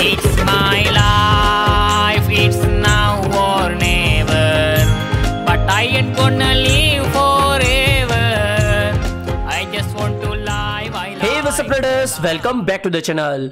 It's my life. Traders welcome back to the channel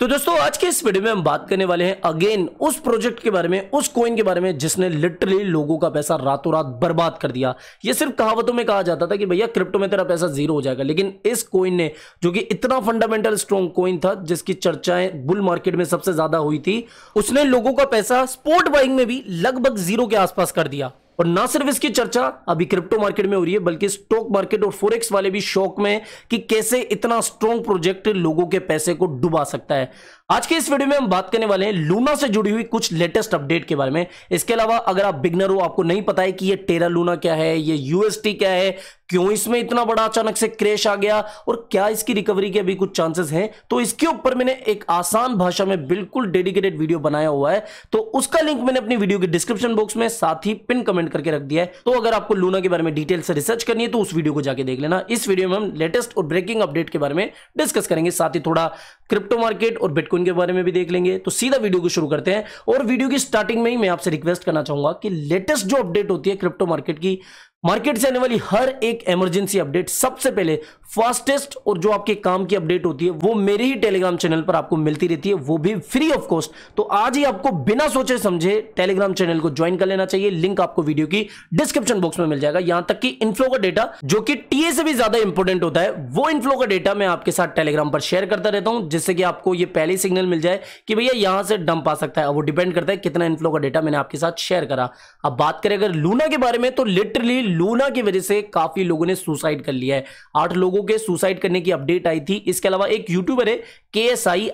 तो दोस्तों आज के इस वीडियो में हम बात करने वाले हैं अगेन उस प्रोजेक्ट के बारे में उस कॉइन के बारे में जिसने लिटरली लोगों का पैसा रातों रात बर्बाद कर दिया ये सिर्फ कहावतों में कहा जाता था कि भैया क्रिप्टो में तेरा पैसा जीरो हो जाएगा लेकिन इस कॉइन ने जो कि इतना फंडामेंटल स्ट्रॉन्ग कॉइन था जिसकी चर्चाएं बुल मार्केट में सबसे ज्यादा हुई थी उसने लोगों का पैसा स्पोर्ट बाइंग में भी लगभग जीरो के आसपास कर दिया और ना सिर्फ इसकी चर्चा अभी क्रिप्टो मार्केट में हो रही है बल्कि स्टॉक मार्केट और फोरेक्स वाले भी शौक में कि कैसे इतना स्ट्रॉन्ग प्रोजेक्ट लोगों के पैसे को डुबा सकता है आज के इस वीडियो में हम बात करने वाले हैं लूना से जुड़ी हुई कुछ लेटेस्ट अपडेट के बारे में इसके अलावा अगर आप बिगनर हो आपको नहीं पता है कि ये टेरा लूना क्या है ये यूएसटी क्या है क्यों इसमें इतना बड़ा अचानक से क्रेश आ गया और क्या इसकी रिकवरी के अभी कुछ चांसेस हैं तो इसके ऊपर मैंने एक आसान भाषा में बिल्कुल डेडिकेटेड वीडियो बनाया हुआ है तो उसका लिंक मैंने अपनी वीडियो के डिस्क्रिप्शन बॉक्स में साथ ही पिन कमेंट करके रख दिया है तो अगर आपको लूना के बारे में डिटेल से रिसर्च करनी है तो उस वीडियो को जाके देख लेना इस वीडियो में हम लेटेस्ट और ब्रेकिंग अपडेट के बारे में डिस्कस करेंगे साथ ही थोड़ा क्रिप्टो मार्केट और बिटको उनके बारे में भी देख लेंगे तो सीधा वीडियो को शुरू करते हैं और वीडियो की स्टार्टिंग में ही मैं आपसे रिक्वेस्ट करना चाहूंगा कि लेटेस्ट जो अपडेट होती है क्रिप्टो मार्केट की मार्केट से आने वाली हर एक इमरजेंसी अपडेट सबसे पहले फास्टेस्ट और जो आपके काम की अपडेट होती है वो मेरे ही टेलीग्राम चैनल पर आपको मिलती रहती है वो भी फ्री ऑफ कॉस्ट तो आज ही आपको बिना सोचे समझे टेलीग्राम चैनल को ज्वाइन कर लेना चाहिए लिंक आपको वीडियो की डिस्क्रिप्शन बॉक्स में मिल जाएगा यहां तक कि इनफ्लो का डेटा जो कि टीए से भी ज्यादा इंपॉर्टेंट होता है वो इनफ्लो का डेटा मैं आपके साथ टेलीग्राम पर शेयर करता रहता हूं जिससे कि आपको यह पहले सिग्नल मिल जाए कि भैया यहां से डंप आ सकता है वो डिपेंड करता है कितना इनफ्लो का डेटा मैंने आपके साथ शेयर करा अब बात करें अगर लूना के बारे में तो लिटरली लूना की वजह से काफी लोगों ने सुसाइड कर लिया है आठ लोगों के सुसाइड करने की अपडेट आई थी इसके अलावा एक यूट्यूबर है के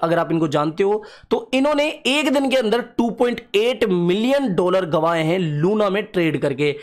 अगर आप इनको जानते हो तो इन्होंने एक दिन के अंदर 2.8 मिलियन डॉलर गवाए हैं लूना में ट्रेड करके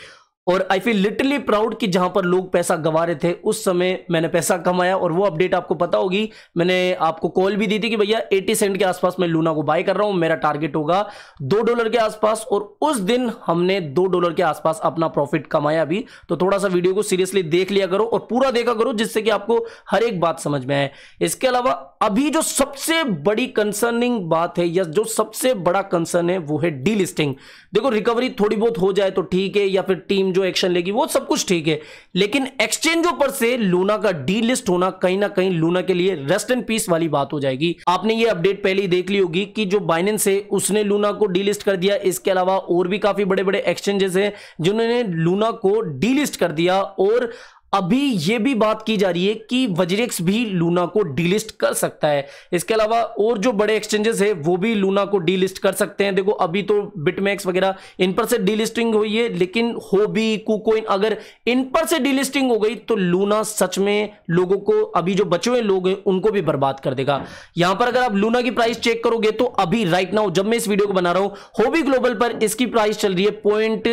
और आई फील लिटरली प्राउड कि जहां पर लोग पैसा गंवा रहे थे उस समय मैंने पैसा कमाया और वो अपडेट आपको पता होगी मैंने आपको कॉल भी दी थी कि भैया 80 सेंट के आसपास मैं लूना को बाय कर रहा हूं मेरा टारगेट होगा दो डॉलर के आसपास और उस दिन हमने दो डॉलर के आसपास अपना प्रॉफिट कमाया भी तो थोड़ा सा वीडियो को सीरियसली देख लिया करो और पूरा देखा करो जिससे कि आपको हर एक बात समझ में आए इसके अलावा अभी जो सबसे बड़ी कंसर्निंग बात है या जो सबसे बड़ा कंसर्न है वो है डीलिस्टिंग देखो रिकवरी थोड़ी बहुत हो जाए तो ठीक है या फिर टीम जो एक्शन लेगी वो सब कुछ ठीक है लेकिन एक्सचेंजों पर से लूना का डी लिस्ट होना कहीं ना कहीं लूना के लिए रेस्ट एंड पीस वाली बात हो जाएगी आपने ये अपडेट पहले ही देख ली होगी कि जो बाइनेंस है उसने लूना को डी लिस्ट कर दिया इसके अलावा और भी काफी बड़े बड़े एक्सचेंजेस हैं जिन्होंने लूना को डी लिस्ट कर दिया और अभी ये भी बात की जा रही है कि वजरेक्स भी लूना को डीलिस्ट कर सकता है इसके अलावा और जो बड़े एक्सचेंजेस है वो भी लूना को डीलिस्ट कर सकते हैं देखो अभी तो बिटमैक्स वगैरह इन पर से डीलिस्टिंग हुई है लेकिन भी कुकोइन अगर इन पर से डीलिस्टिंग हो गई तो लूना सच में लोगों को अभी जो बचे हुए लोग हैं उनको भी बर्बाद कर देगा यहां पर अगर आप लूना की प्राइस चेक करोगे तो अभी राइट नाउ जब मैं इस वीडियो को बना रहा हूं होबी ग्लोबल पर इसकी प्राइस चल रही है पॉइंट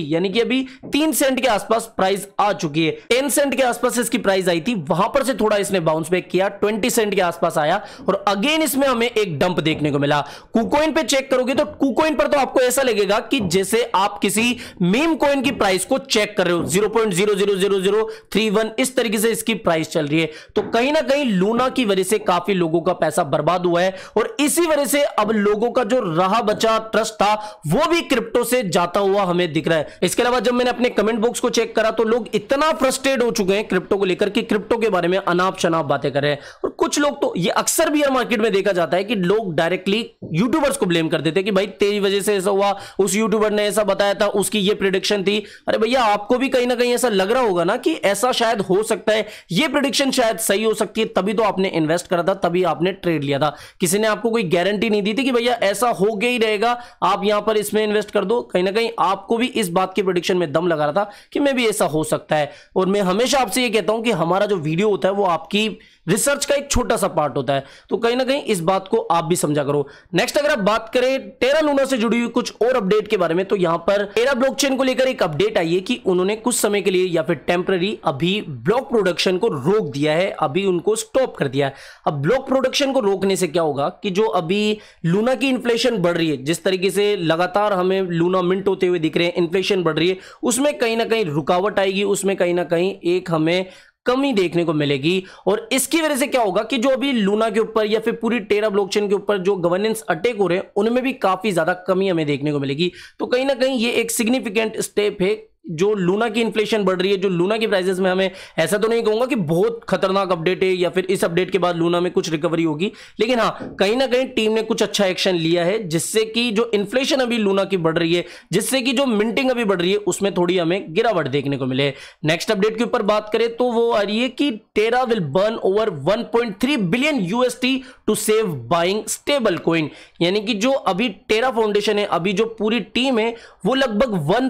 यानी कि अभी तीन सेंट के आसपास प्राइस आ चुकी है टेन सेंट के आसपास इसकी प्राइस आई थी वहां पर से थोड़ा इसने बाउंस बैक किया ट्वेंटी सेंट के आसपास आया और अगेन इसमें हमें एक डंप देखने को मिला कुकोइन पे चेक करोगे तो कुकोइन पर तो आपको ऐसा लगेगा कि जैसे आप किसी मीम कोइन की प्राइस को चेक कर रहे हो जीरो इस तरीके से इसकी प्राइस चल रही है तो कहीं ना कहीं लूना की वजह से काफी लोगों का पैसा बर्बाद हुआ है और इसी वजह से अब लोगों का जो रहा बचा ट्रस्ट था वो भी क्रिप्टो से जाता हुआ हमें दिख रहा है इसके अलावा जब मैंने अपने कमेंट बॉक्स को चेक करा तो लोग इतना फ्रस्ट्रेट हो चुके हैं क्रिप्टो को लेकर कि क्रिप्टो के बारे में अनाप शनाप बातें कर रहे हैं और कुछ लोग तो ये अक्सर भी मार्केट में देखा जाता है कि लोग डायरेक्टली यूट्यूबर्स को ब्लेम कर देते कि भाई तेरी वजह से ऐसा हुआ उस यूट्यूबर ने ऐसा बताया था उसकी ये प्रिडिक्शन थी अरे भैया आपको भी कहीं ना कहीं ऐसा लग रहा होगा ना कि ऐसा शायद हो सकता है ये प्रिडिक्शन शायद सही हो सकती है तभी तो आपने इन्वेस्ट करा था तभी आपने ट्रेड लिया था किसी ने आपको कोई गारंटी नहीं दी थी कि भैया ऐसा हो गया ही रहेगा आप यहां पर इसमें इन्वेस्ट कर दो कहीं ना कहीं आपको भी इस बात की प्रोडिक्शन में दम लगा रहा था कि मैं भी ऐसा हो सकता सकता है और मैं हमेशा आपसे ये कहता हूं कि हमारा जो वीडियो होता है वो आपकी रिसर्च का एक छोटा सा पार्ट होता है तो कहीं ना कहीं इस बात को आप भी समझा करो नेक्स्ट अगर आप बात करें टेरा लूना से जुड़ी हुई कुछ और अपडेट के बारे में तो यहां पर टेरा ब्लॉकचेन को लेकर एक अपडेट आई है कि उन्होंने कुछ समय के लिए या फिर टेम्पररी अभी ब्लॉक प्रोडक्शन को रोक दिया है अभी उनको स्टॉप कर दिया है अब ब्लॉक प्रोडक्शन को रोकने से क्या होगा कि जो अभी लूना की इन्फ्लेशन बढ़ रही है जिस तरीके से लगातार हमें लूना मिंट होते हुए दिख रहे हैं इन्फ्लेशन बढ़ रही है उसमें कहीं ना कहीं रुकावट आएगी उसमें कहीं ना कहीं एक हमें कमी देखने को मिलेगी और इसकी वजह से क्या होगा कि जो अभी लूना के ऊपर या फिर पूरी टेरा ब्लॉकचेन के ऊपर जो गवर्नेंस अटैक हो रहे हैं उनमें भी काफी ज्यादा कमी हमें देखने को मिलेगी तो कहीं ना कहीं ये एक सिग्निफिकेंट स्टेप है जो लूना की इन्फ्लेशन बढ़ रही है जो लूना की प्राइसेस में हमें ऐसा तो नहीं कहूंगा कि बहुत खतरनाक अपडेट है या फिर इस अपडेट के बाद लूना में कुछ रिकवरी होगी लेकिन हाँ कहीं ना कहीं टीम ने कुछ अच्छा एक्शन लिया है जिससे कि जो इन्फ्लेशन अभी लूना की बढ़ रही है जिससे कि जो मिंटिंग अभी बढ़ रही है उसमें थोड़ी हमें गिरावट देखने को मिले नेक्स्ट अपडेट के ऊपर बात करें तो वो आ रही है कि Terra will burn over one billion UST to save buying stable coin यानी कि जो अभी टेरा फाउंडेशन है अभी जो पूरी टीम है वो लगभग वन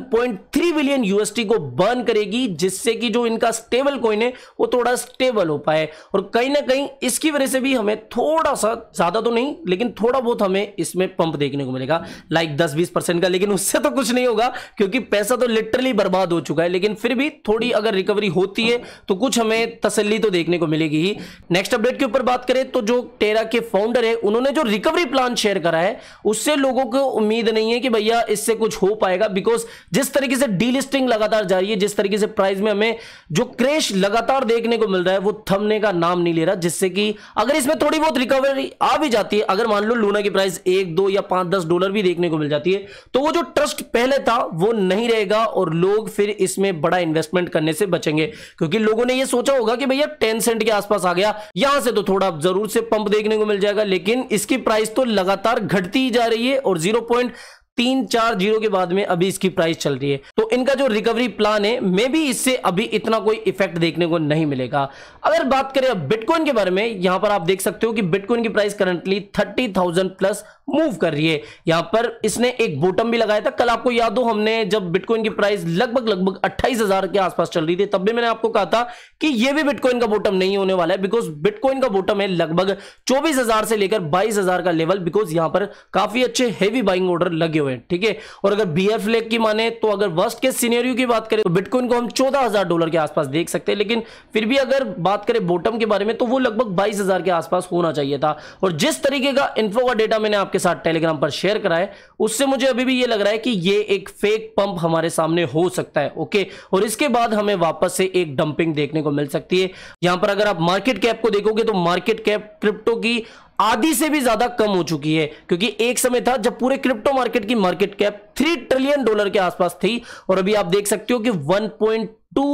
बिलियन बिलियन यूएसटी को बर्न करेगी जिससे कि जो इनका स्टेबल कॉइन है वो थोड़ा स्टेबल हो पाए और कहीं ना कहीं इसकी वजह से भी हमें थोड़ा सा ज्यादा तो नहीं लेकिन थोड़ा बहुत हमें इसमें पंप देखने को मिलेगा लाइक दस बीस परसेंट का लेकिन उससे तो कुछ नहीं होगा क्योंकि पैसा तो लिटरली बर्बाद हो चुका है लेकिन फिर भी थोड़ी अगर रिकवरी होती है तो कुछ हमें तसली तो देखने को मिलेगी ही नेक्स्ट अपडेट के ऊपर बात करें तो जो टेरा के फाउंडर है उन्होंने जो रिकवरी प्लान शेयर करा है उससे लोगों को उम्मीद नहीं है कि भैया इससे कुछ हो पाएगा बिकॉज जिस तरीके से डीलिस्ट लिस्टिंग लगातार जारी है जिस तरीके से प्राइस में हमें जो क्रेश लगातार देखने को मिल रहा है वो थमने का नाम नहीं ले रहा जिससे कि अगर इसमें थोड़ी बहुत रिकवरी आ भी जाती है अगर मान लो लूना की प्राइस एक दो या पांच दस डॉलर भी देखने को मिल जाती है तो वो जो ट्रस्ट पहले था वो नहीं रहेगा और लोग फिर इसमें बड़ा इन्वेस्टमेंट करने से बचेंगे क्योंकि लोगों ने यह सोचा होगा कि भैया टेन सेंट के आसपास आ गया यहां से तो थोड़ा जरूर से पंप देखने को मिल जाएगा लेकिन इसकी प्राइस तो लगातार घटती जा रही है और जीरो तीन चार जीरो के बाद में अभी इसकी प्राइस चल रही है तो इनका जो रिकवरी प्लान है मे भी इससे अभी इतना कोई इफेक्ट देखने को नहीं मिलेगा अगर बात करें अब बिटकॉइन के बारे में यहां पर आप देख सकते हो कि बिटकॉइन की price currently thirty thousand plus move कर रही है यहां पर इसने एक बोटम भी लगाया था कल आपको याद हो हमने जब बिटकॉइन की प्राइस लगभग लगभग अट्ठाईस हजार के आसपास चल रही थी तब भी मैंने आपको कहा था कि यह भी बिटकॉइन का बोटम नहीं होने वाला है बिकॉज बिटकॉइन का बोटम है लगभग चौबीस से लेकर बाईस का लेवल बिकॉज यहां पर काफी अच्छे हैवी बाइंग ऑर्डर लगे हुए हुए ठीक है और अगर बी एफ लेक की माने तो अगर वर्स्ट के सीनियरियो की बात करें तो बिटकॉइन को हम चौदह हजार डॉलर के आसपास देख सकते हैं लेकिन फिर भी अगर बात करें बॉटम के बारे में तो वो लगभग बाईस हजार के आसपास होना चाहिए था और जिस तरीके का इन्फो का डेटा मैंने आपके साथ टेलीग्राम पर शेयर करा है उससे मुझे अभी भी ये लग रहा है कि ये एक फेक पंप हमारे सामने हो सकता है ओके और इसके बाद हमें वापस से एक डंपिंग देखने को मिल सकती है यहां पर अगर आप मार्केट कैप को देखोगे तो मार्केट कैप क्रिप्टो की आधी से भी ज्यादा कम हो चुकी है क्योंकि एक समय था जब पूरे क्रिप्टो मार्केट की market cap three trillion dollar के आसपास थी और अभी आप देख सकते हो कि one point two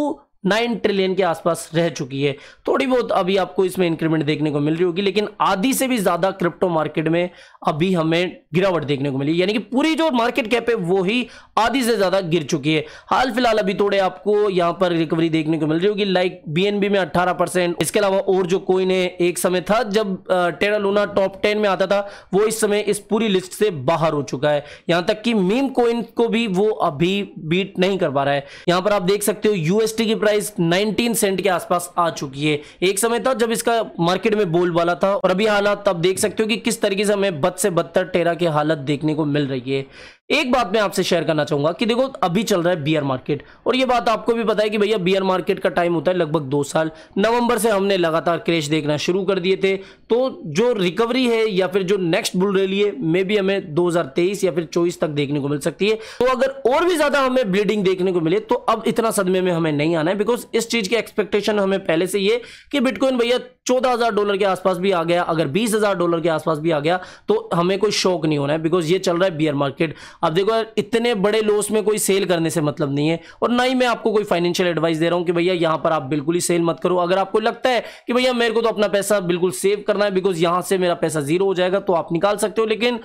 nine trillion के आसपास रह चुकी है थोड़ी बहुत अभी आपको इसमें इंक्रीमेंट देखने को मिल रही होगी लेकिन आधी से भी ज़्यादा क्रिप्टो मार्केट में अभी हमें गिरावट देखने को मिली यानी कि पूरी जो मार्केट कैप है वो ही आधी से ज़्यादा गिर चुकी है हाल फिलहाल अभी थोड़े आपको यहाँ पर रिकवरी देखने को मिल रही होगी लाइक बी में अट्ठारह इसके अलावा और जो कोई ने एक समय था जब टेरा लूना टॉप टेन में आता था वो इस समय इस पूरी लिस्ट से बाहर हो चुका है यहां तक कि मीम कोइन को भी वो अभी बीट नहीं कर पा रहा है यहां पर आप देख सकते हो यूएसटी की प्राइस प्राइस 19 सेंट के आसपास आ चुकी है एक समय था जब इसका मार्केट में बोलबाला था और अभी हालात आप देख सकते हो कि किस तरीके से हमें बद से बदतर टेरा की हालत देखने को मिल रही है एक बात मैं आपसे शेयर करना चाहूंगा कि देखो अभी चल रहा है बियर मार्केट और ये बात आपको भी पता है कि भैया बियर मार्केट का टाइम होता है लगभग दो साल नवंबर से हमने लगातार क्रेश देखना शुरू कर दिए थे तो जो रिकवरी है या फिर जो नेक्स्ट बुल रैली है मे भी हमें 2023 या फिर 24 तक देखने को मिल सकती है तो अगर और भी ज्यादा हमें ब्लीडिंग देखने को मिले तो अब इतना सदमे में हमें नहीं आना है बिकॉज इस चीज की एक्सपेक्टेशन हमें पहले से ये कि बिटकॉइन भैया चौदह हजार डॉलर के आसपास भी आ गया अगर बीस हजार डॉलर के आसपास भी आ गया तो हमें कोई शौक नहीं होना है बिकॉज ये चल रहा है बियर मार्केट अब देखो इतने बड़े लॉस में कोई सेल करने से मतलब नहीं है और ना ही मैं आपको कोई फाइनेंशियल एडवाइस दे रहा हूं कि भैया यहां पर आप बिल्कुल ही सेल मत करो अगर आपको लगता है कि भैया मेरे को तो अपना पैसा बिल्कुल सेव करना है बिकॉज यहां से मेरा पैसा जीरो हो जाएगा तो आप निकाल सकते हो लेकिन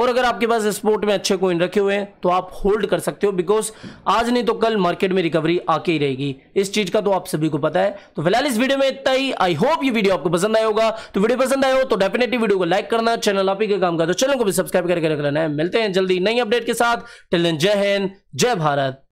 और अगर आपके पास स्पोर्ट में अच्छे कोइन रखे हुए हैं तो आप होल्ड कर सकते हो बिकॉज आज नहीं तो कल मार्केट में रिकवरी आके ही रहेगी इस चीज का तो आप सभी को पता है तो फिलहाल इस वीडियो में इतना ही आई होप ये वीडियो आपको पसंद आया होगा तो वीडियो पसंद आया हो तो डेफिनेटली वीडियो को लाइक करना चैनल आप ही के काम का तो चैनल को भी सब्सक्राइब करके रख लेना है मिलते हैं जल्दी नई अपडेट के साथ टेलन जय हिंद जय भारत